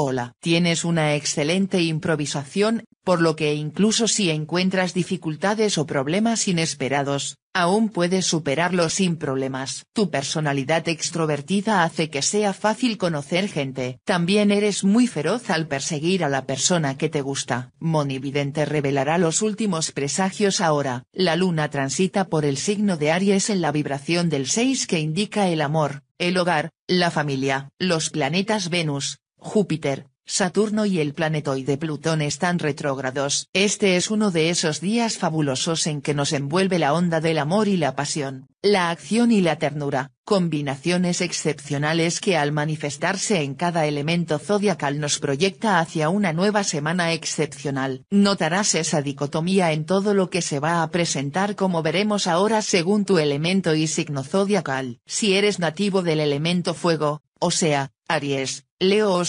Hola. Tienes una excelente improvisación, por lo que incluso si encuentras dificultades o problemas inesperados, aún puedes superarlos sin problemas. Tu personalidad extrovertida hace que sea fácil conocer gente. También eres muy feroz al perseguir a la persona que te gusta. Monividente revelará los últimos presagios ahora. La luna transita por el signo de Aries en la vibración del 6 que indica el amor, el hogar, la familia. Los planetas Venus, Júpiter, Saturno y el planetoide Plutón están retrógrados. Este es uno de esos días fabulosos en que nos envuelve la onda del amor y la pasión, la acción y la ternura, combinaciones excepcionales que al manifestarse en cada elemento zodiacal nos proyecta hacia una nueva semana excepcional. Notarás esa dicotomía en todo lo que se va a presentar como veremos ahora según tu elemento y signo zodiacal. Si eres nativo del elemento fuego, o sea, Aries, Leo o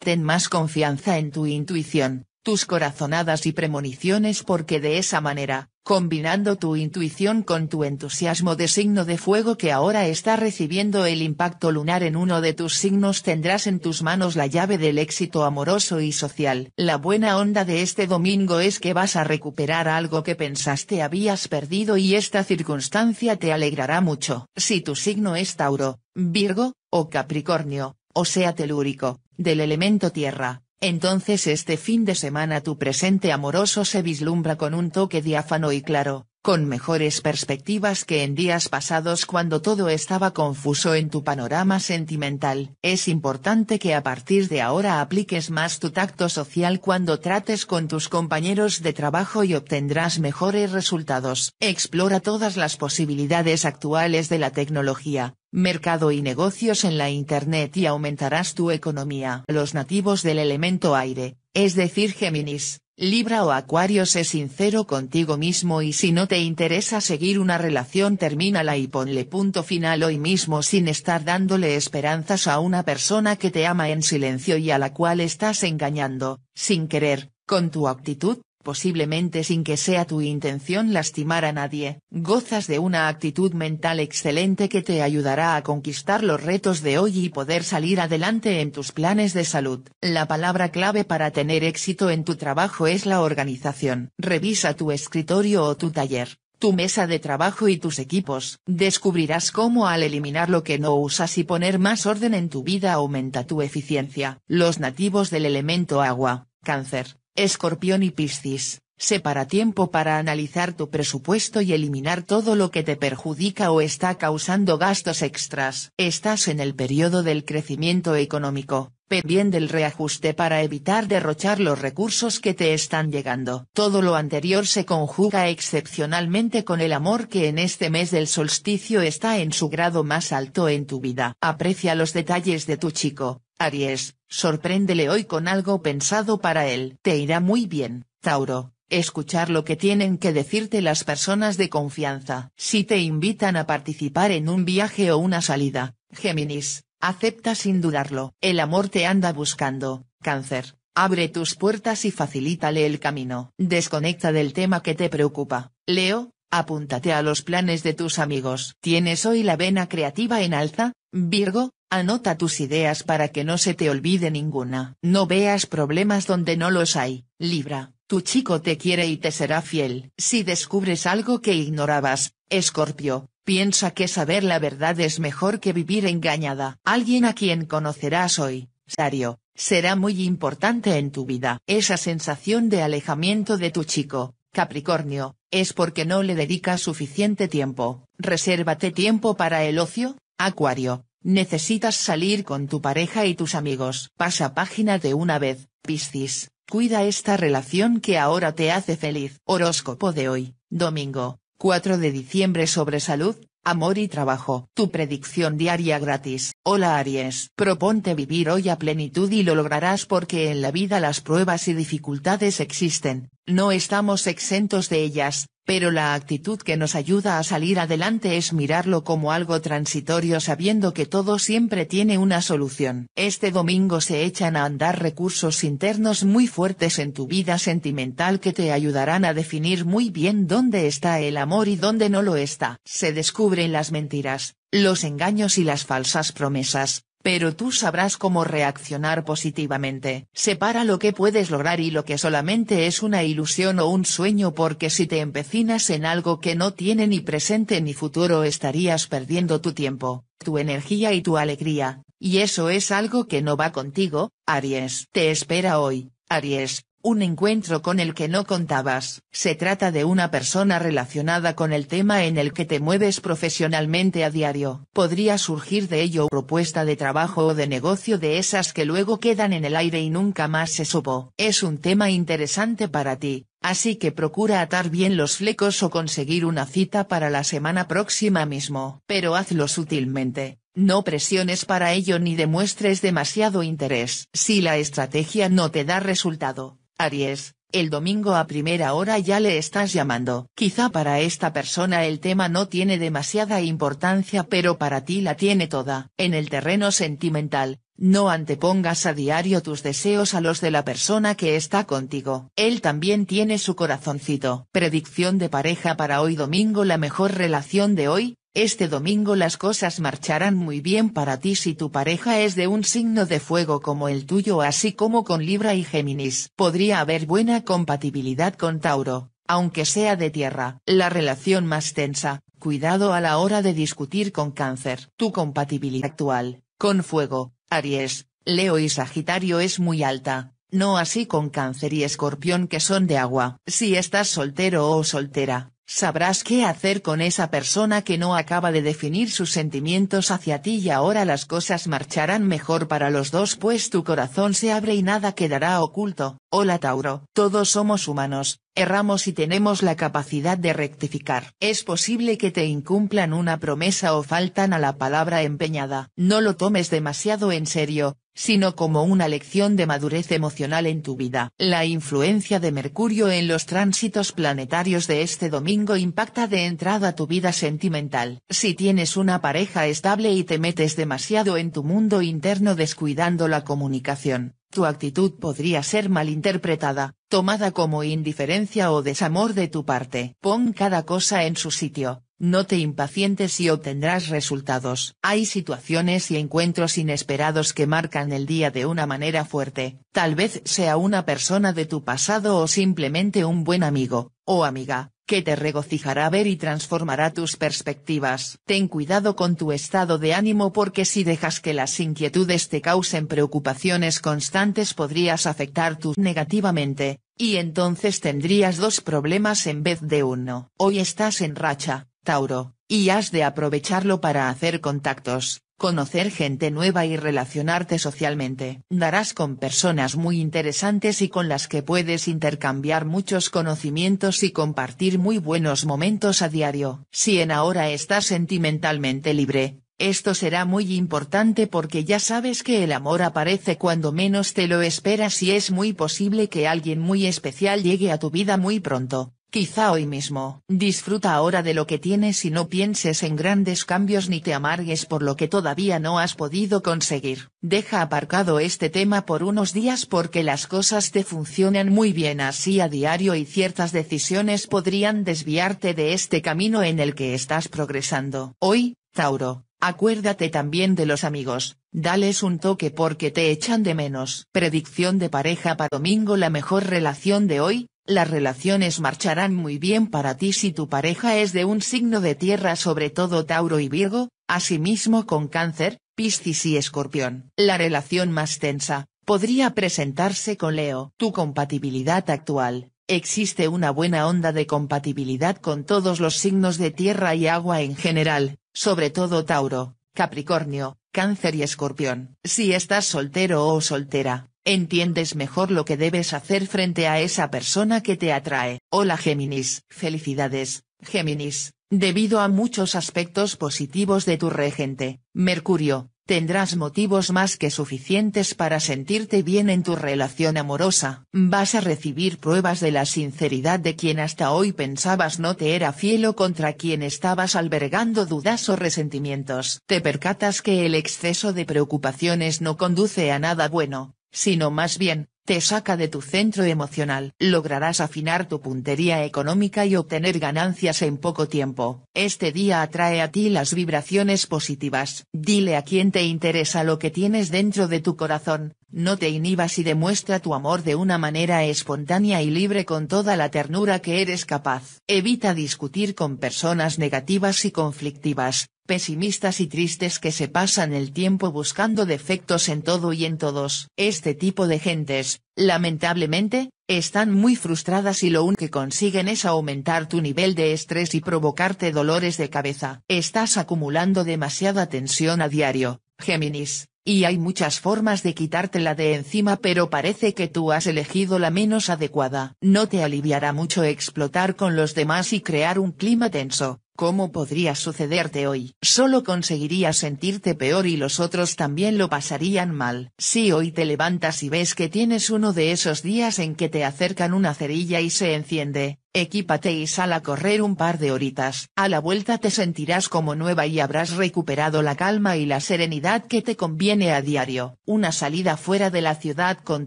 ten más confianza en tu intuición, tus corazonadas y premoniciones porque de esa manera, combinando tu intuición con tu entusiasmo de signo de fuego que ahora está recibiendo el impacto lunar en uno de tus signos tendrás en tus manos la llave del éxito amoroso y social. La buena onda de este domingo es que vas a recuperar algo que pensaste habías perdido y esta circunstancia te alegrará mucho. Si tu signo es Tauro, Virgo, o Capricornio, o sea telúrico, del elemento tierra, entonces este fin de semana tu presente amoroso se vislumbra con un toque diáfano y claro, con mejores perspectivas que en días pasados cuando todo estaba confuso en tu panorama sentimental. Es importante que a partir de ahora apliques más tu tacto social cuando trates con tus compañeros de trabajo y obtendrás mejores resultados. Explora todas las posibilidades actuales de la tecnología, mercado y negocios en la Internet y aumentarás tu economía. Los nativos del elemento aire, es decir Géminis, Libra o Acuario sé sincero contigo mismo y si no te interesa seguir una relación termínala y ponle punto final hoy mismo sin estar dándole esperanzas a una persona que te ama en silencio y a la cual estás engañando, sin querer, con tu actitud, posiblemente sin que sea tu intención lastimar a nadie, gozas de una actitud mental excelente que te ayudará a conquistar los retos de hoy y poder salir adelante en tus planes de salud. La palabra clave para tener éxito en tu trabajo es la organización. Revisa tu escritorio o tu taller tu mesa de trabajo y tus equipos. Descubrirás cómo al eliminar lo que no usas y poner más orden en tu vida aumenta tu eficiencia. Los nativos del elemento agua, cáncer, Escorpión y Piscis, separa tiempo para analizar tu presupuesto y eliminar todo lo que te perjudica o está causando gastos extras. Estás en el periodo del crecimiento económico, bien del reajuste para evitar derrochar los recursos que te están llegando. Todo lo anterior se conjuga excepcionalmente con el amor que en este mes del solsticio está en su grado más alto en tu vida. Aprecia los detalles de tu chico, Aries Sorpréndele hoy con algo pensado para él. Te irá muy bien, Tauro, escuchar lo que tienen que decirte las personas de confianza. Si te invitan a participar en un viaje o una salida, Géminis, acepta sin dudarlo. El amor te anda buscando, cáncer. Abre tus puertas y facilítale el camino. Desconecta del tema que te preocupa. Leo, apúntate a los planes de tus amigos. ¿Tienes hoy la vena creativa en alza? Virgo, anota tus ideas para que no se te olvide ninguna. No veas problemas donde no los hay. Libra, tu chico te quiere y te será fiel. Si descubres algo que ignorabas, Escorpio, piensa que saber la verdad es mejor que vivir engañada. Alguien a quien conocerás hoy, Sario, será muy importante en tu vida. Esa sensación de alejamiento de tu chico, Capricornio, es porque no le dedicas suficiente tiempo. Resérvate tiempo para el ocio, Acuario, necesitas salir con tu pareja y tus amigos. Pasa página de una vez, Piscis, cuida esta relación que ahora te hace feliz. Horóscopo de hoy, domingo, 4 de diciembre sobre salud, amor y trabajo. Tu predicción diaria gratis. Hola Aries. Proponte vivir hoy a plenitud y lo lograrás porque en la vida las pruebas y dificultades existen, no estamos exentos de ellas, pero la actitud que nos ayuda a salir adelante es mirarlo como algo transitorio sabiendo que todo siempre tiene una solución. Este domingo se echan a andar recursos internos muy fuertes en tu vida sentimental que te ayudarán a definir muy bien dónde está el amor y dónde no lo está. Se descubren las mentiras, los engaños y las falsas promesas, pero tú sabrás cómo reaccionar positivamente. Separa lo que puedes lograr y lo que solamente es una ilusión o un sueño porque si te empecinas en algo que no tiene ni presente ni futuro estarías perdiendo tu tiempo, tu energía y tu alegría, y eso es algo que no va contigo, Aries. Te espera hoy, Aries, un encuentro con el que no contabas. Se trata de una persona relacionada con el tema en el que te mueves profesionalmente a diario. Podría surgir de ello propuesta de trabajo o de negocio de esas que luego quedan en el aire y nunca más se supo. Es un tema interesante para ti, así que procura atar bien los flecos o conseguir una cita para la semana próxima mismo. Pero hazlo sutilmente. No presiones para ello ni demuestres demasiado interés. Si la estrategia no te da resultado, Aries, el domingo a primera hora ya le estás llamando. Quizá para esta persona el tema no tiene demasiada importancia pero para ti la tiene toda. En el terreno sentimental, no antepongas a diario tus deseos a los de la persona que está contigo. Él también tiene su corazoncito. Predicción de pareja para hoy domingo La mejor relación de hoy, este domingo las cosas marcharán muy bien para ti si tu pareja es de un signo de fuego como el tuyo así como con Libra y Géminis. Podría haber buena compatibilidad con Tauro, aunque sea de tierra. La relación más tensa, cuidado a la hora de discutir con Cáncer. Tu compatibilidad actual, con fuego, Aries, Leo y Sagitario es muy alta. No así con Cáncer y Escorpión que son de agua. Si estás soltero o soltera, Sabrás qué hacer con esa persona que no acaba de definir sus sentimientos hacia ti y ahora las cosas marcharán mejor para los dos pues tu corazón se abre y nada quedará oculto. Hola Tauro, todos somos humanos, Erramos y tenemos la capacidad de rectificar. Es posible que te incumplan una promesa o faltan a la palabra empeñada. No lo tomes demasiado en serio, sino como una lección de madurez emocional en tu vida. La influencia de Mercurio en los tránsitos planetarios de este domingo impacta de entrada tu vida sentimental. Si tienes una pareja estable y te metes demasiado en tu mundo interno descuidando la comunicación, tu actitud podría ser malinterpretada, tomada como indiferencia o desamor de tu parte. Pon cada cosa en su sitio, no te impacientes y obtendrás resultados. Hay situaciones y encuentros inesperados que marcan el día de una manera fuerte, tal vez sea una persona de tu pasado o simplemente un buen amigo, o amiga, que te regocijará ver y transformará tus perspectivas. Ten cuidado con tu estado de ánimo porque si dejas que las inquietudes te causen preocupaciones constantes podrías afectar tu negativamente, y entonces tendrías dos problemas en vez de uno. Hoy estás en racha, Tauro, y has de aprovecharlo para hacer contactos, conocer gente nueva y relacionarte socialmente. Darás con personas muy interesantes y con las que puedes intercambiar muchos conocimientos y compartir muy buenos momentos a diario. Si en ahora estás sentimentalmente libre, esto será muy importante porque ya sabes que el amor aparece cuando menos te lo esperas y es muy posible que alguien muy especial llegue a tu vida muy pronto. Quizá hoy mismo. Disfruta ahora de lo que tienes y no pienses en grandes cambios ni te amargues por lo que todavía no has podido conseguir. Deja aparcado este tema por unos días porque las cosas te funcionan muy bien así a diario y ciertas decisiones podrían desviarte de este camino en el que estás progresando. Hoy, Tauro, acuérdate también de los amigos, Dales un toque porque te echan de menos. Predicción de pareja para domingo La mejor relación de hoy, las relaciones marcharán muy bien para ti si tu pareja es de un signo de tierra sobre todo Tauro y Virgo, asimismo con Cáncer, Piscis y Escorpión. La relación más tensa, podría presentarse con Leo. Tu compatibilidad actual, existe una buena onda de compatibilidad con todos los signos de tierra y agua en general, sobre todo Tauro, Capricornio, Cáncer y Escorpión. Si estás soltero o soltera, entiendes mejor lo que debes hacer frente a esa persona que te atrae. Hola Géminis, felicidades, Géminis, debido a muchos aspectos positivos de tu regente, Mercurio, tendrás motivos más que suficientes para sentirte bien en tu relación amorosa. Vas a recibir pruebas de la sinceridad de quien hasta hoy pensabas no te era fiel o contra quien estabas albergando dudas o resentimientos. Te percatas que el exceso de preocupaciones no conduce a nada bueno, sino más bien, te saca de tu centro emocional. Lograrás afinar tu puntería económica y obtener ganancias en poco tiempo. Este día atrae a ti las vibraciones positivas. Dile a quien te interesa lo que tienes dentro de tu corazón, no te inhibas y demuestra tu amor de una manera espontánea y libre con toda la ternura que eres capaz. Evita discutir con personas negativas y conflictivas, pesimistas y tristes que se pasan el tiempo buscando defectos en todo y en todos. Este tipo de gentes, lamentablemente, están muy frustradas y lo único que consiguen es aumentar tu nivel de estrés y provocarte dolores de cabeza. Estás acumulando demasiada tensión a diario, Géminis. Y hay muchas formas de quitártela de encima pero parece que tú has elegido la menos adecuada. No te aliviará mucho explotar con los demás y crear un clima tenso, ¿Cómo podría sucederte hoy? Solo conseguirías sentirte peor y los otros también lo pasarían mal. Si hoy te levantas y ves que tienes uno de esos días en que te acercan una cerilla y se enciende, equípate y sal a correr un par de horitas. A la vuelta te sentirás como nueva y habrás recuperado la calma y la serenidad que te conviene a diario. Una salida fuera de la ciudad con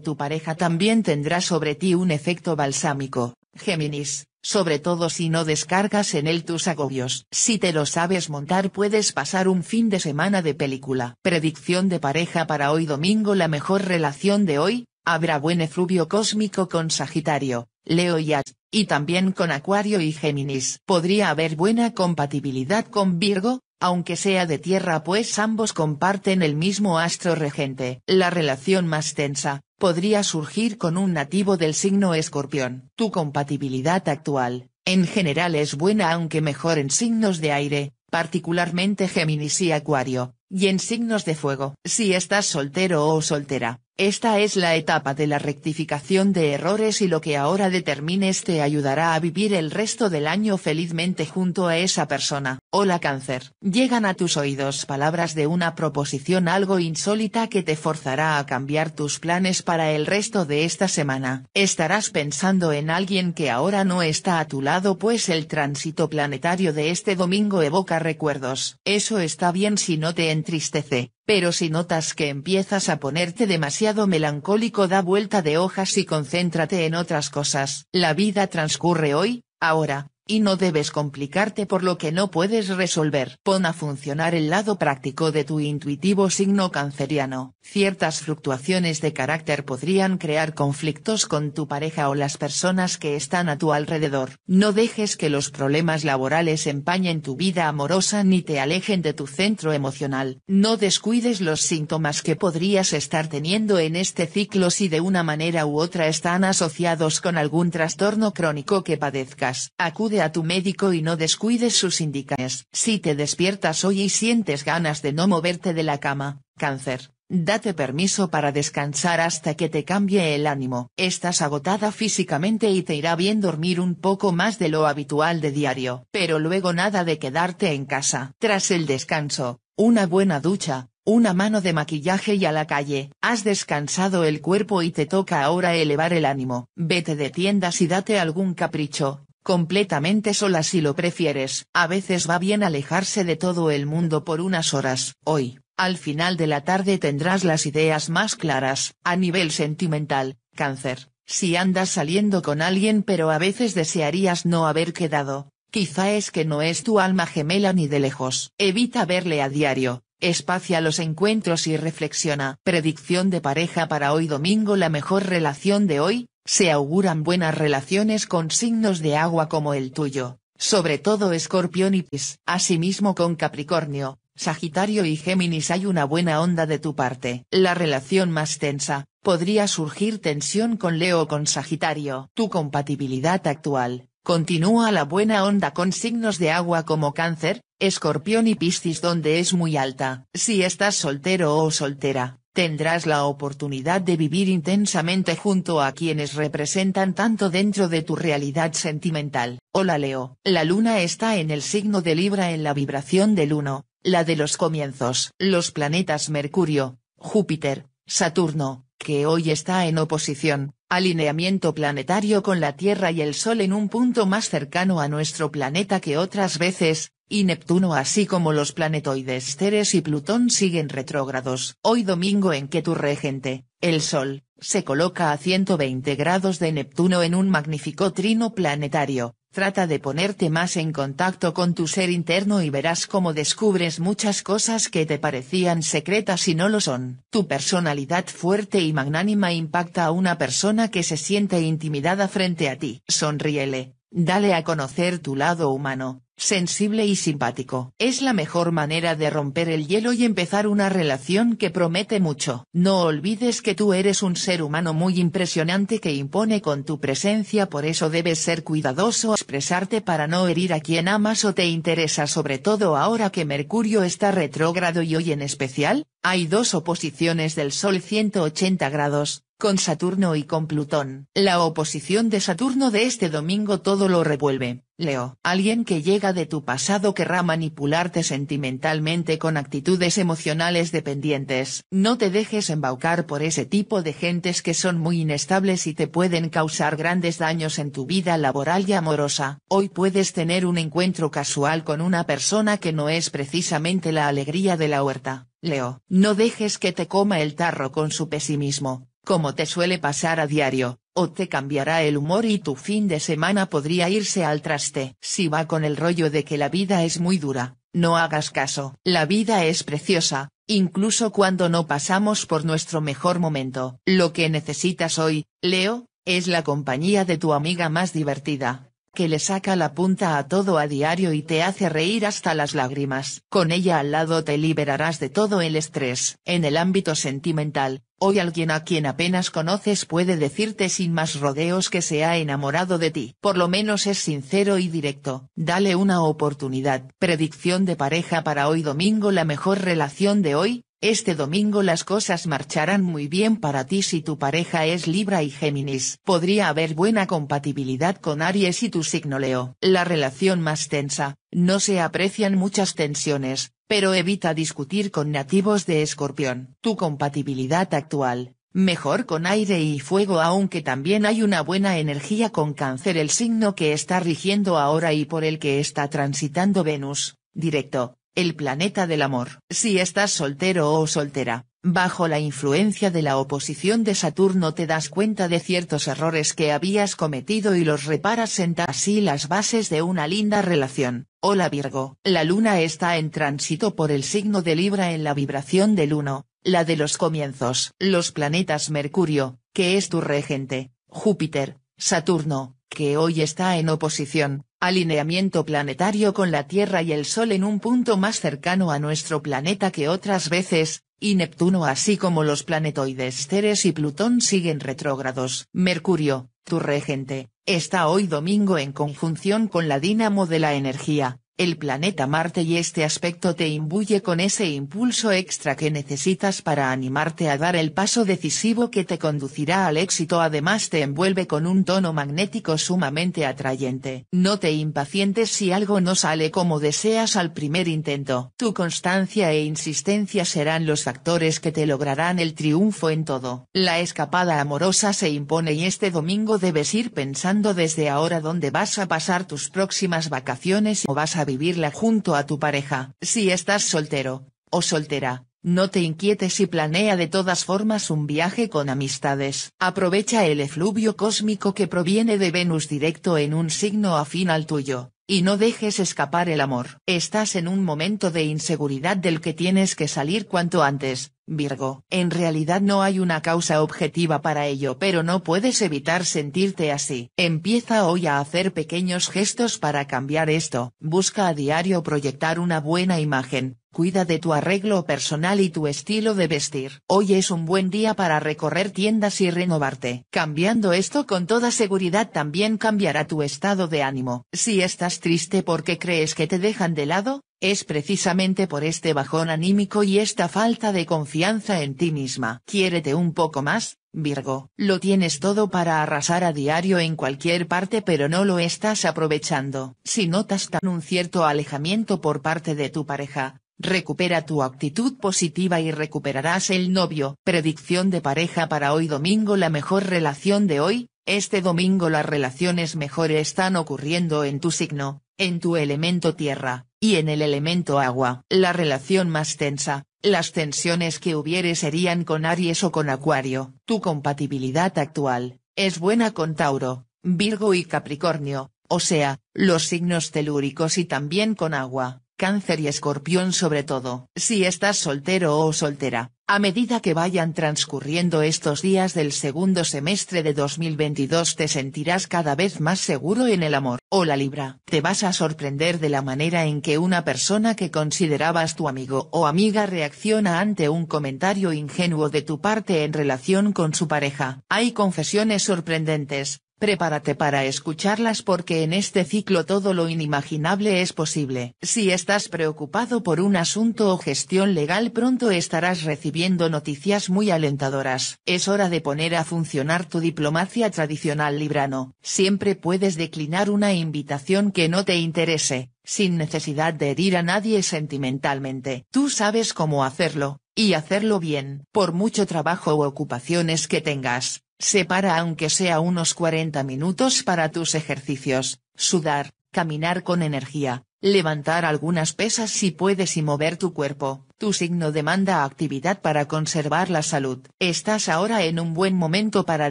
tu pareja también tendrá sobre ti un efecto balsámico. Géminis sobre todo si no descargas en él tus agobios. Si te lo sabes montar puedes pasar un fin de semana de película. Predicción de pareja para hoy domingo La mejor relación de hoy, habrá buen efluvio cósmico con Sagitario, Leo y y también con Acuario y Géminis. Podría haber buena compatibilidad con Virgo, aunque sea de tierra pues ambos comparten el mismo astro regente. La relación más tensa, podría surgir con un nativo del signo escorpión. Tu compatibilidad actual, en general es buena aunque mejor en signos de aire, particularmente Géminis y Acuario, y en signos de fuego. Si estás soltero o soltera, esta es la etapa de la rectificación de errores y lo que ahora determines te ayudará a vivir el resto del año felizmente junto a esa persona. Hola cáncer. Llegan a tus oídos palabras de una proposición algo insólita que te forzará a cambiar tus planes para el resto de esta semana. Estarás pensando en alguien que ahora no está a tu lado pues el tránsito planetario de este domingo evoca recuerdos. Eso está bien si no te entristece, pero si notas que empiezas a ponerte demasiado melancólico da vuelta de hojas y concéntrate en otras cosas. La vida transcurre hoy, ahora, y no debes complicarte por lo que no puedes resolver. Pon a funcionar el lado práctico de tu intuitivo signo canceriano. Ciertas fluctuaciones de carácter podrían crear conflictos con tu pareja o las personas que están a tu alrededor. No dejes que los problemas laborales empañen tu vida amorosa ni te alejen de tu centro emocional. No descuides los síntomas que podrías estar teniendo en este ciclo si de una manera u otra están asociados con algún trastorno crónico que padezcas. Acude a tu médico y no descuides sus indicaciones. Si te despiertas hoy y sientes ganas de no moverte de la cama, cáncer, date permiso para descansar hasta que te cambie el ánimo. Estás agotada físicamente y te irá bien dormir un poco más de lo habitual de diario. Pero luego nada de quedarte en casa. Tras el descanso, una buena ducha, una mano de maquillaje y a la calle. Has descansado el cuerpo y te toca ahora elevar el ánimo. Vete de tiendas y date algún capricho, completamente sola si lo prefieres. A veces va bien alejarse de todo el mundo por unas horas. Hoy, al final de la tarde tendrás las ideas más claras. A nivel sentimental, cáncer. Si andas saliendo con alguien pero a veces desearías no haber quedado, quizá es que no es tu alma gemela ni de lejos. Evita verle a diario, espacia los encuentros y reflexiona. Predicción de pareja para hoy domingo La mejor relación de hoy, se auguran buenas relaciones con signos de agua como el tuyo, sobre todo Escorpión y Pis. Asimismo con Capricornio, Sagitario y Géminis hay una buena onda de tu parte. La relación más tensa, podría surgir tensión con Leo o con Sagitario. Tu compatibilidad actual, continúa la buena onda con signos de agua como Cáncer, Escorpión y Piscis donde es muy alta. Si estás soltero o soltera, Tendrás la oportunidad de vivir intensamente junto a quienes representan tanto dentro de tu realidad sentimental. Hola Leo. La luna está en el signo de Libra en la vibración del 1, la de los comienzos. Los planetas Mercurio, Júpiter, Saturno, que hoy está en oposición, alineamiento planetario con la Tierra y el Sol en un punto más cercano a nuestro planeta que otras veces, y Neptuno así como los planetoides Ceres y Plutón siguen retrógrados. Hoy domingo en que tu regente, el Sol, se coloca a 120 grados de Neptuno en un magnífico trino planetario, trata de ponerte más en contacto con tu ser interno y verás cómo descubres muchas cosas que te parecían secretas y no lo son. Tu personalidad fuerte y magnánima impacta a una persona que se siente intimidada frente a ti. Sonríele, dale a conocer tu lado humano, sensible y simpático. Es la mejor manera de romper el hielo y empezar una relación que promete mucho. No olvides que tú eres un ser humano muy impresionante que impone con tu presencia por eso debes ser cuidadoso expresarte para no herir a quien amas o te interesa sobre todo ahora que Mercurio está retrógrado y hoy en especial, hay dos oposiciones del Sol 180 grados, con Saturno y con Plutón. La oposición de Saturno de este domingo todo lo revuelve. Leo, alguien que llega de tu pasado querrá manipularte sentimentalmente con actitudes emocionales dependientes. No te dejes embaucar por ese tipo de gentes que son muy inestables y te pueden causar grandes daños en tu vida laboral y amorosa. Hoy puedes tener un encuentro casual con una persona que no es precisamente la alegría de la huerta. Leo, no dejes que te coma el tarro con su pesimismo como te suele pasar a diario, o te cambiará el humor y tu fin de semana podría irse al traste. Si va con el rollo de que la vida es muy dura, no hagas caso. La vida es preciosa, incluso cuando no pasamos por nuestro mejor momento. Lo que necesitas hoy, Leo, es la compañía de tu amiga más divertida, que le saca la punta a todo a diario y te hace reír hasta las lágrimas. Con ella al lado te liberarás de todo el estrés. En el ámbito sentimental, hoy alguien a quien apenas conoces puede decirte sin más rodeos que se ha enamorado de ti. Por lo menos es sincero y directo. Dale una oportunidad. Predicción de pareja para hoy domingo La mejor relación de hoy, este domingo las cosas marcharán muy bien para ti si tu pareja es Libra y Géminis. Podría haber buena compatibilidad con Aries y tu signo Leo. La relación más tensa, no se aprecian muchas tensiones, pero evita discutir con nativos de Escorpión. Tu compatibilidad actual, mejor con aire y fuego aunque también hay una buena energía con cáncer el signo que está rigiendo ahora y por el que está transitando Venus, directo el planeta del amor. Si estás soltero o soltera, bajo la influencia de la oposición de Saturno te das cuenta de ciertos errores que habías cometido y los reparas senta así las bases de una linda relación. Hola Virgo. La luna está en tránsito por el signo de Libra en la vibración del 1, la de los comienzos. Los planetas Mercurio, que es tu regente, Júpiter, Saturno, que hoy está en oposición, alineamiento planetario con la Tierra y el Sol en un punto más cercano a nuestro planeta que otras veces, y Neptuno así como los planetoides Ceres y Plutón siguen retrógrados. Mercurio, tu regente, está hoy domingo en conjunción con la dínamo de la energía, el planeta Marte y este aspecto te imbuye con ese impulso extra que necesitas para animarte a dar el paso decisivo que te conducirá al éxito además te envuelve con un tono magnético sumamente atrayente. No te impacientes si algo no sale como deseas al primer intento. Tu constancia e insistencia serán los factores que te lograrán el triunfo en todo. La escapada amorosa se impone y este domingo debes ir pensando desde ahora dónde vas a pasar tus próximas vacaciones o vas a vivirla junto a tu pareja. Si estás soltero, o soltera, no te inquietes y planea de todas formas un viaje con amistades. Aprovecha el efluvio cósmico que proviene de Venus directo en un signo afín al tuyo, y no dejes escapar el amor. Estás en un momento de inseguridad del que tienes que salir cuanto antes, Virgo. En realidad no hay una causa objetiva para ello, pero no puedes evitar sentirte así. Empieza hoy a hacer pequeños gestos para cambiar esto. Busca a diario proyectar una buena imagen, Cuida de tu arreglo personal y tu estilo de vestir. Hoy es un buen día para recorrer tiendas y renovarte. Cambiando esto con toda seguridad también cambiará tu estado de ánimo. Si estás triste porque crees que te dejan de lado, es precisamente por este bajón anímico y esta falta de confianza en ti misma. Quiérete un poco más, Virgo. Lo tienes todo para arrasar a diario en cualquier parte pero no lo estás aprovechando. Si notas tan un cierto alejamiento por parte de tu pareja, Recupera tu actitud positiva y recuperarás el novio. Predicción de pareja para hoy domingo La mejor relación de hoy, este domingo las relaciones mejores están ocurriendo en tu signo, en tu elemento tierra, y en el elemento agua. La relación más tensa, las tensiones que hubiere serían con Aries o con Acuario. Tu compatibilidad actual, es buena con Tauro, Virgo y Capricornio, o sea, los signos telúricos y también con agua. Cáncer y escorpión sobre todo. Si estás soltero o soltera, a medida que vayan transcurriendo estos días del segundo semestre de 2022 te sentirás cada vez más seguro en el amor. O la Libra. Te vas a sorprender de la manera en que una persona que considerabas tu amigo o amiga reacciona ante un comentario ingenuo de tu parte en relación con su pareja. Hay confesiones sorprendentes, Prepárate para escucharlas porque en este ciclo todo lo inimaginable es posible. Si estás preocupado por un asunto o gestión legal pronto estarás recibiendo noticias muy alentadoras. Es hora de poner a funcionar tu diplomacia tradicional librano. Siempre puedes declinar una invitación que no te interese, sin necesidad de herir a nadie sentimentalmente. Tú sabes cómo hacerlo, y hacerlo bien, por mucho trabajo o ocupaciones que tengas. Separa aunque sea unos 40 minutos para tus ejercicios, sudar, caminar con energía, levantar algunas pesas si puedes y mover tu cuerpo. Tu signo demanda actividad para conservar la salud. Estás ahora en un buen momento para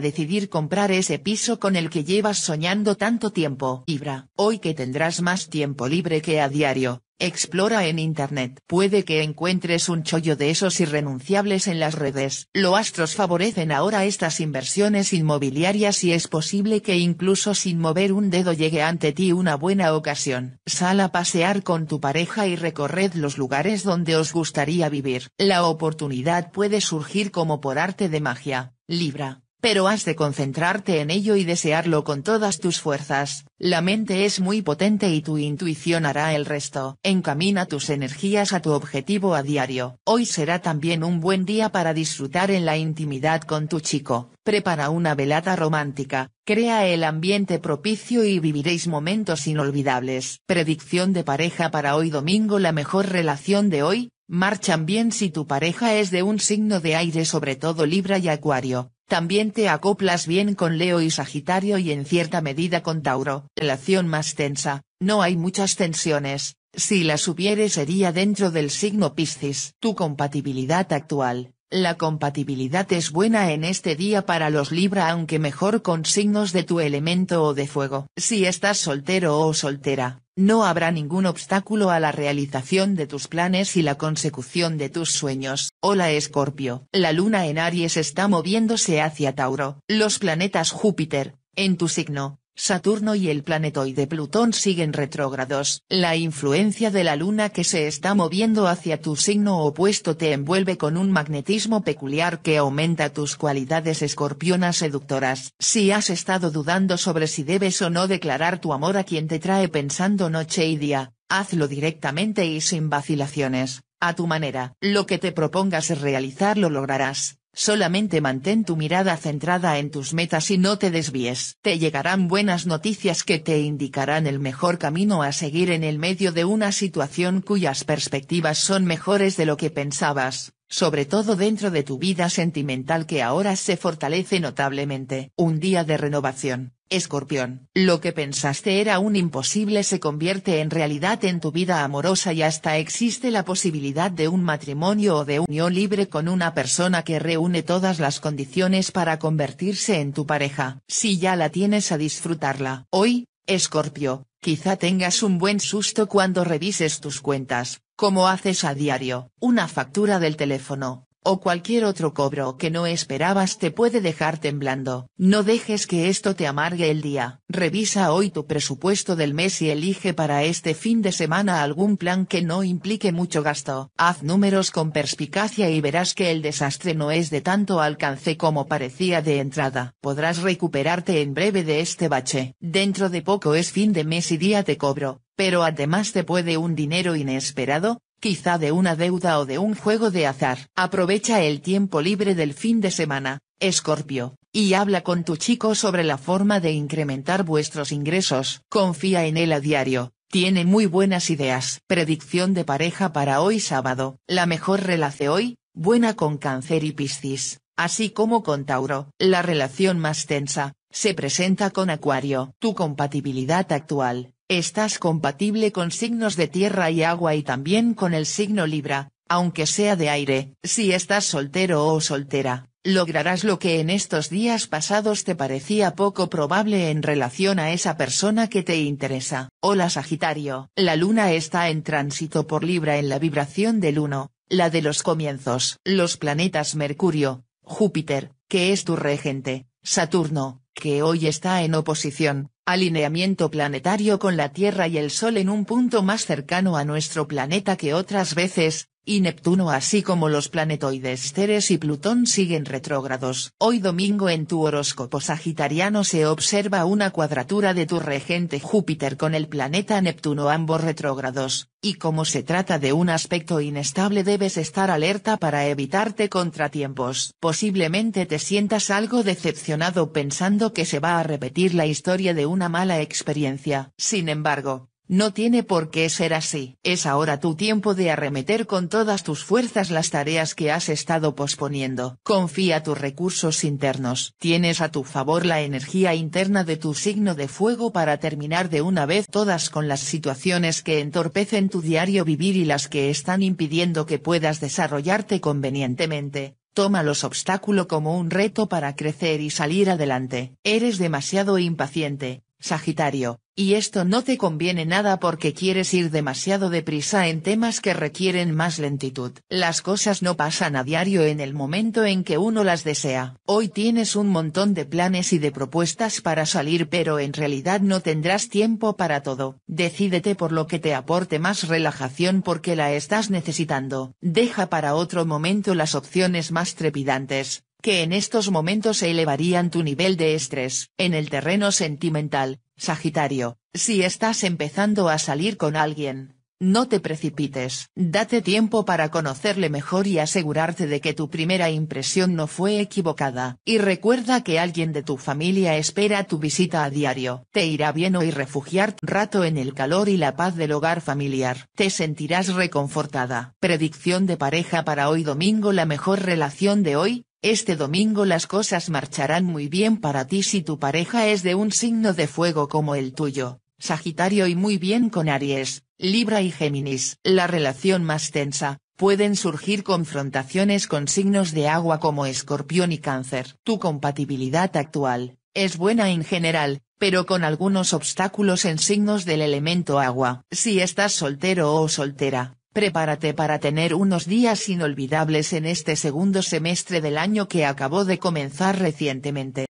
decidir comprar ese piso con el que llevas soñando tanto tiempo. Ibra, hoy que tendrás más tiempo libre que a diario, Explora en Internet. Puede que encuentres un chollo de esos irrenunciables en las redes. Los astros favorecen ahora estas inversiones inmobiliarias y es posible que incluso sin mover un dedo llegue ante ti una buena ocasión. Sal a pasear con tu pareja y recorred los lugares donde os gustaría vivir. La oportunidad puede surgir como por arte de magia. Libra pero has de concentrarte en ello y desearlo con todas tus fuerzas. La mente es muy potente y tu intuición hará el resto. Encamina tus energías a tu objetivo a diario. Hoy será también un buen día para disfrutar en la intimidad con tu chico. Prepara una velada romántica, crea el ambiente propicio y viviréis momentos inolvidables. Predicción de pareja para hoy domingo La mejor relación de hoy, Marchan bien si tu pareja es de un signo de aire sobre todo Libra y Acuario, también te acoplas bien con Leo y Sagitario y en cierta medida con Tauro. Relación más tensa, no hay muchas tensiones, si las hubiere sería dentro del signo Piscis. Tu compatibilidad actual. La compatibilidad es buena en este día para los Libra aunque mejor con signos de tu elemento o de fuego. Si estás soltero o soltera, no habrá ningún obstáculo a la realización de tus planes y la consecución de tus sueños. Hola Escorpio. La luna en Aries está moviéndose hacia Tauro. Los planetas Júpiter, en tu signo, Saturno y el planetoide Plutón siguen retrógrados. La influencia de la Luna que se está moviendo hacia tu signo opuesto te envuelve con un magnetismo peculiar que aumenta tus cualidades escorpionas seductoras. Si has estado dudando sobre si debes o no declarar tu amor a quien te trae pensando noche y día, hazlo directamente y sin vacilaciones, a tu manera. Lo que te propongas realizar lo lograrás. Solamente mantén tu mirada centrada en tus metas y no te desvíes. Te llegarán buenas noticias que te indicarán el mejor camino a seguir en el medio de una situación cuyas perspectivas son mejores de lo que pensabas, sobre todo dentro de tu vida sentimental que ahora se fortalece notablemente. Un día de renovación. Escorpión, lo que pensaste era un imposible se convierte en realidad en tu vida amorosa y hasta existe la posibilidad de un matrimonio o de unión libre con una persona que reúne todas las condiciones para convertirse en tu pareja. Si ya la tienes a disfrutarla. Hoy, Escorpio, quizá tengas un buen susto cuando revises tus cuentas, como haces a diario, una factura del teléfono, o cualquier otro cobro que no esperabas te puede dejar temblando. No dejes que esto te amargue el día. Revisa hoy tu presupuesto del mes y elige para este fin de semana algún plan que no implique mucho gasto. Haz números con perspicacia y verás que el desastre no es de tanto alcance como parecía de entrada. Podrás recuperarte en breve de este bache. Dentro de poco es fin de mes y día te cobro, pero además te puede un dinero inesperado, quizá de una deuda o de un juego de azar. Aprovecha el tiempo libre del fin de semana, Escorpio, y habla con tu chico sobre la forma de incrementar vuestros ingresos. Confía en él a diario. Tiene muy buenas ideas. Predicción de pareja para hoy sábado. La mejor relación hoy, buena con cáncer y piscis, así como con Tauro. La relación más tensa, se presenta con Acuario. Tu compatibilidad actual, Estás compatible con signos de tierra y agua y también con el signo Libra, aunque sea de aire. Si estás soltero o soltera, lograrás lo que en estos días pasados te parecía poco probable en relación a esa persona que te interesa. Hola Sagitario. La luna está en tránsito por Libra en la vibración del 1, la de los comienzos. Los planetas Mercurio, Júpiter, que es tu regente, Saturno, que hoy está en oposición, alineamiento planetario con la Tierra y el Sol en un punto más cercano a nuestro planeta que otras veces, y Neptuno así como los planetoides Ceres y Plutón siguen retrógrados. Hoy domingo en tu horóscopo sagitariano se observa una cuadratura de tu regente Júpiter con el planeta Neptuno ambos retrógrados, y como se trata de un aspecto inestable debes estar alerta para evitarte contratiempos. Posiblemente te sientas algo decepcionado pensando que se va a repetir la historia de una mala experiencia. Sin embargo, no tiene por qué ser así. Es ahora tu tiempo de arremeter con todas tus fuerzas las tareas que has estado posponiendo. Confía tus recursos internos. Tienes a tu favor la energía interna de tu signo de fuego para terminar de una vez todas con las situaciones que entorpecen tu diario vivir y las que están impidiendo que puedas desarrollarte convenientemente. Toma los obstáculos como un reto para crecer y salir adelante. Eres demasiado impaciente, Sagitario, y esto no te conviene nada porque quieres ir demasiado deprisa en temas que requieren más lentitud. Las cosas no pasan a diario en el momento en que uno las desea. Hoy tienes un montón de planes y de propuestas para salir pero en realidad no tendrás tiempo para todo. Decídete por lo que te aporte más relajación porque la estás necesitando. Deja para otro momento las opciones más trepidantes, que en estos momentos elevarían tu nivel de estrés. En el terreno sentimental, Sagitario, si estás empezando a salir con alguien, no te precipites. Date tiempo para conocerle mejor y asegurarte de que tu primera impresión no fue equivocada. Y recuerda que alguien de tu familia espera tu visita a diario. Te irá bien hoy refugiar rato en el calor y la paz del hogar familiar. Te sentirás reconfortada. Predicción de pareja para hoy domingo La mejor relación de hoy, este domingo las cosas marcharán muy bien para ti si tu pareja es de un signo de fuego como el tuyo, Sagitario y muy bien con Aries, Libra y Géminis. La relación más tensa, pueden surgir confrontaciones con signos de agua como Escorpión y Cáncer. Tu compatibilidad actual, es buena en general, pero con algunos obstáculos en signos del elemento agua. Si estás soltero o soltera, Prepárate para tener unos días inolvidables en este segundo semestre del año que acabó de comenzar recientemente.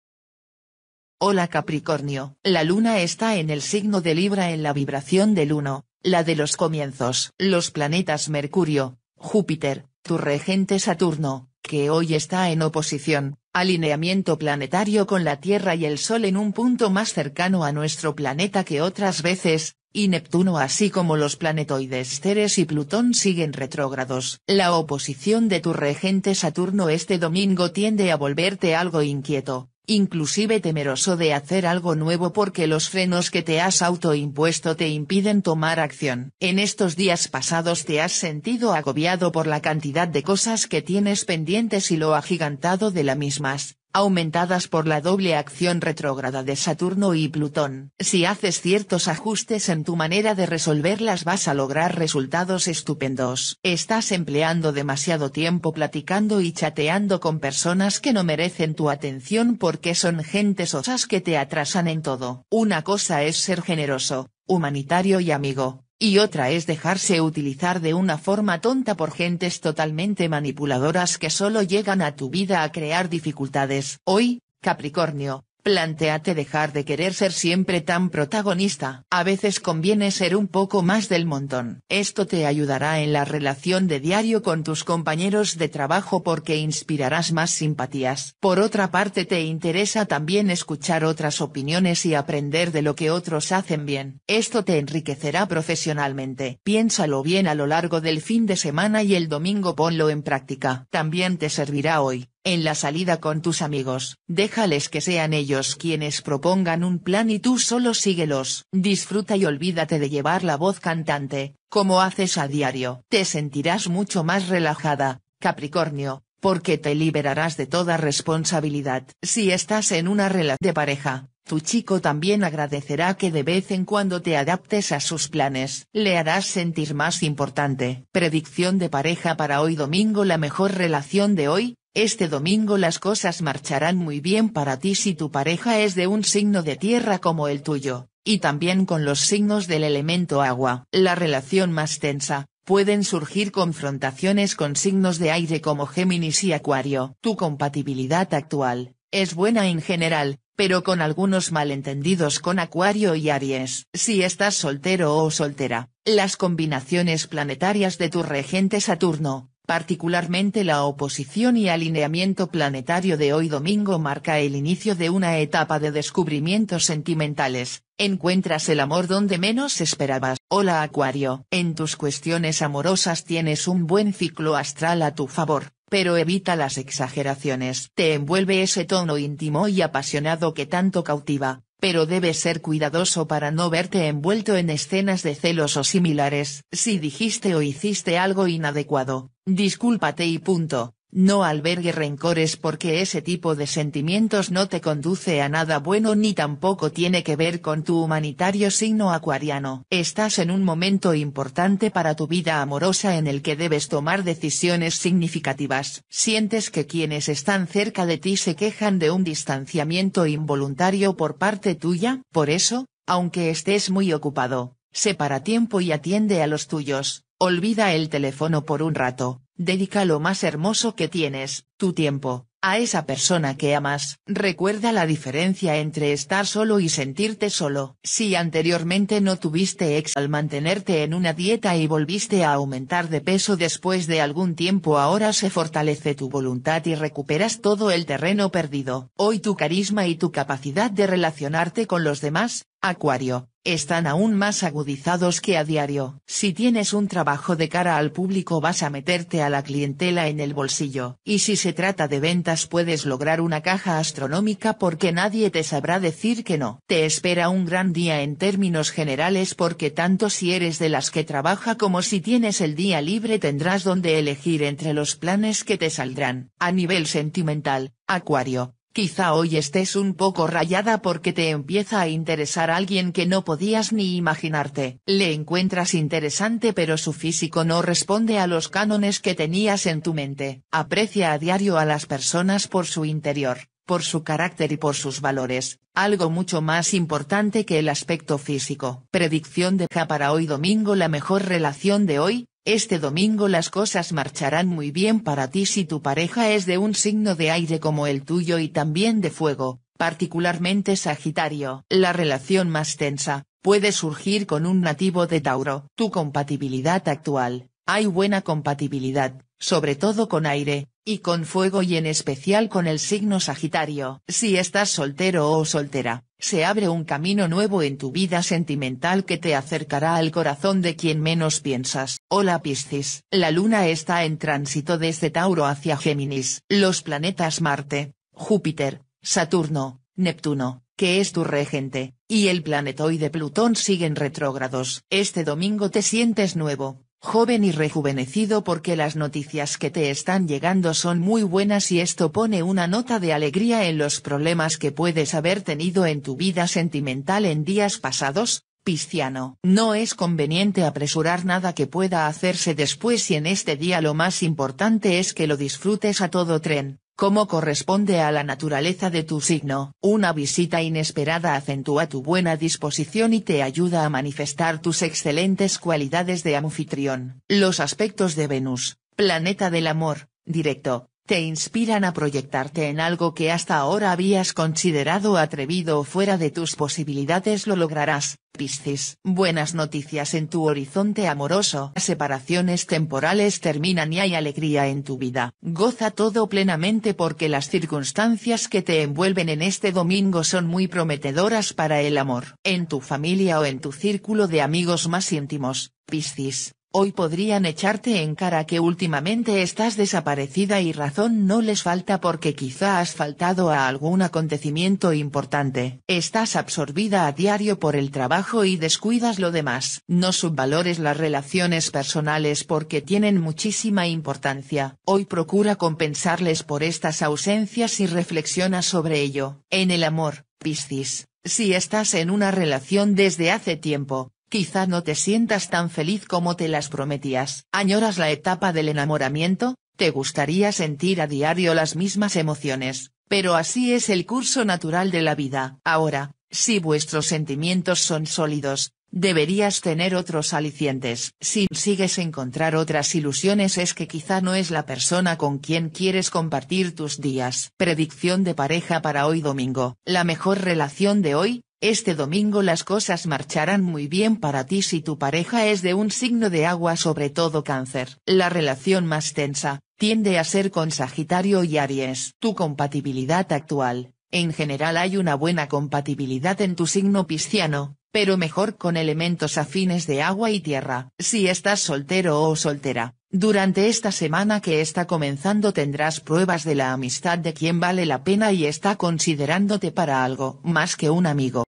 Hola Capricornio, la luna está en el signo de Libra en la vibración del 1, la de los comienzos. Los planetas Mercurio, Júpiter, tu regente Saturno, que hoy está en oposición, alineamiento planetario con la Tierra y el Sol en un punto más cercano a nuestro planeta que otras veces, y Neptuno así como los planetoides Ceres y Plutón siguen retrógrados. La oposición de tu regente Saturno este domingo tiende a volverte algo inquieto, inclusive temeroso de hacer algo nuevo porque los frenos que te has autoimpuesto te impiden tomar acción. En estos días pasados te has sentido agobiado por la cantidad de cosas que tienes pendientes y lo agigantado de las mismas, aumentadas por la doble acción retrógrada de Saturno y Plutón. Si haces ciertos ajustes en tu manera de resolverlas vas a lograr resultados estupendos. Estás empleando demasiado tiempo platicando y chateando con personas que no merecen tu atención porque son gentes osas que te atrasan en todo. Una cosa es ser generoso, humanitario y amigo, y otra es dejarse utilizar de una forma tonta por gentes totalmente manipuladoras que solo llegan a tu vida a crear dificultades. Hoy, Capricornio, Plantéate dejar de querer ser siempre tan protagonista. A veces conviene ser un poco más del montón. Esto te ayudará en la relación de diario con tus compañeros de trabajo porque inspirarás más simpatías. Por otra parte te interesa también escuchar otras opiniones y aprender de lo que otros hacen bien. Esto te enriquecerá profesionalmente. Piénsalo bien a lo largo del fin de semana y el domingo ponlo en práctica. También te servirá hoy en la salida con tus amigos, déjales que sean ellos quienes propongan un plan y tú solo síguelos. Disfruta y olvídate de llevar la voz cantante, como haces a diario. Te sentirás mucho más relajada, Capricornio, porque te liberarás de toda responsabilidad. Si estás en una relación de pareja, tu chico también agradecerá que de vez en cuando te adaptes a sus planes. Le harás sentir más importante. Predicción de pareja para hoy domingo La mejor relación de hoy, este domingo las cosas marcharán muy bien para ti si tu pareja es de un signo de tierra como el tuyo, y también con los signos del elemento agua. La relación más tensa, pueden surgir confrontaciones con signos de aire como Géminis y Acuario. Tu compatibilidad actual, es buena en general, pero con algunos malentendidos con Acuario y Aries. Si estás soltero o soltera, las combinaciones planetarias de tu regente Saturno, Particularmente la oposición y alineamiento planetario de hoy domingo marca el inicio de una etapa de descubrimientos sentimentales, encuentras el amor donde menos esperabas. Hola Acuario, en tus cuestiones amorosas tienes un buen ciclo astral a tu favor, pero evita las exageraciones. Te envuelve ese tono íntimo y apasionado que tanto cautiva, pero debes ser cuidadoso para no verte envuelto en escenas de celos o similares. Si dijiste o hiciste algo inadecuado, discúlpate y punto. No albergue rencores porque ese tipo de sentimientos no te conduce a nada bueno ni tampoco tiene que ver con tu humanitario signo acuariano. Estás en un momento importante para tu vida amorosa en el que debes tomar decisiones significativas. Sientes que quienes están cerca de ti se quejan de un distanciamiento involuntario por parte tuya, por eso, aunque estés muy ocupado, separa tiempo y atiende a los tuyos. Olvida el teléfono por un rato, Dedica lo más hermoso que tienes, tu tiempo, a esa persona que amas. Recuerda la diferencia entre estar solo y sentirte solo. Si anteriormente no tuviste ex al mantenerte en una dieta y volviste a aumentar de peso después de algún tiempo ahora se fortalece tu voluntad y recuperas todo el terreno perdido. Hoy tu carisma y tu capacidad de relacionarte con los demás, Acuario, están aún más agudizados que a diario. Si tienes un trabajo de cara al público vas a meterte a la clientela en el bolsillo, y si se trata de ventas puedes lograr una caja astronómica porque nadie te sabrá decir que no. Te espera un gran día en términos generales porque tanto si eres de las que trabaja como si tienes el día libre tendrás donde elegir entre los planes que te saldrán. A nivel sentimental, Acuario, Quizá hoy estés un poco rayada porque te empieza a interesar alguien que no podías ni imaginarte. Le encuentras interesante pero su físico no responde a los cánones que tenías en tu mente. Aprecia a diario a las personas por su interior, por su carácter y por sus valores, algo mucho más importante que el aspecto físico. Predicción de para hoy domingo La mejor relación de hoy, este domingo las cosas marcharán muy bien para ti si tu pareja es de un signo de aire como el tuyo y también de fuego, particularmente Sagitario. La relación más tensa, puede surgir con un nativo de Tauro. Tu compatibilidad actual, hay buena compatibilidad, sobre todo con aire, y con fuego y en especial con el signo Sagitario. Si estás soltero o soltera, se abre un camino nuevo en tu vida sentimental que te acercará al corazón de quien menos piensas. Hola Piscis. La luna está en tránsito desde Tauro hacia Géminis. Los planetas Marte, Júpiter, Saturno, Neptuno, que es tu regente, y el planetoide Plutón siguen retrógrados. Este domingo te sientes nuevo, joven y rejuvenecido porque las noticias que te están llegando son muy buenas y esto pone una nota de alegría en los problemas que puedes haber tenido en tu vida sentimental en días pasados, Pisciano. No es conveniente apresurar nada que pueda hacerse después y en este día lo más importante es que lo disfrutes a todo tren, como corresponde a la naturaleza de tu signo. Una visita inesperada acentúa tu buena disposición y te ayuda a manifestar tus excelentes cualidades de anfitrión. Los aspectos de Venus, planeta del amor, directo, te inspiran a proyectarte en algo que hasta ahora habías considerado atrevido o fuera de tus posibilidades lo lograrás, Piscis. Buenas noticias en tu horizonte amoroso. Separaciones temporales terminan y hay alegría en tu vida. Goza todo plenamente porque las circunstancias que te envuelven en este domingo son muy prometedoras para el amor. En tu familia o en tu círculo de amigos más íntimos, Piscis, Hoy podrían echarte en cara que últimamente estás desaparecida y razón no les falta porque quizá has faltado a algún acontecimiento importante. Estás absorbida a diario por el trabajo y descuidas lo demás. No subvalores las relaciones personales porque tienen muchísima importancia. Hoy procura compensarles por estas ausencias y reflexiona sobre ello. En el amor, Piscis. Si estás en una relación desde hace tiempo, Quizá no te sientas tan feliz como te las prometías. ¿Añoras la etapa del enamoramiento? Te gustaría sentir a diario las mismas emociones, pero así es el curso natural de la vida. Ahora, si vuestros sentimientos son sólidos, deberías tener otros alicientes. Si sigues encontrar otras ilusiones es que quizá no es la persona con quien quieres compartir tus días. Predicción de pareja para hoy domingo. La mejor relación de hoy, este domingo las cosas marcharán muy bien para ti si tu pareja es de un signo de agua sobre todo cáncer. La relación más tensa, tiende a ser con Sagitario y Aries. Tu compatibilidad actual, en general hay una buena compatibilidad en tu signo pisciano, pero mejor con elementos afines de agua y tierra. Si estás soltero o soltera, durante esta semana que está comenzando tendrás pruebas de la amistad de quien vale la pena y está considerándote para algo más que un amigo.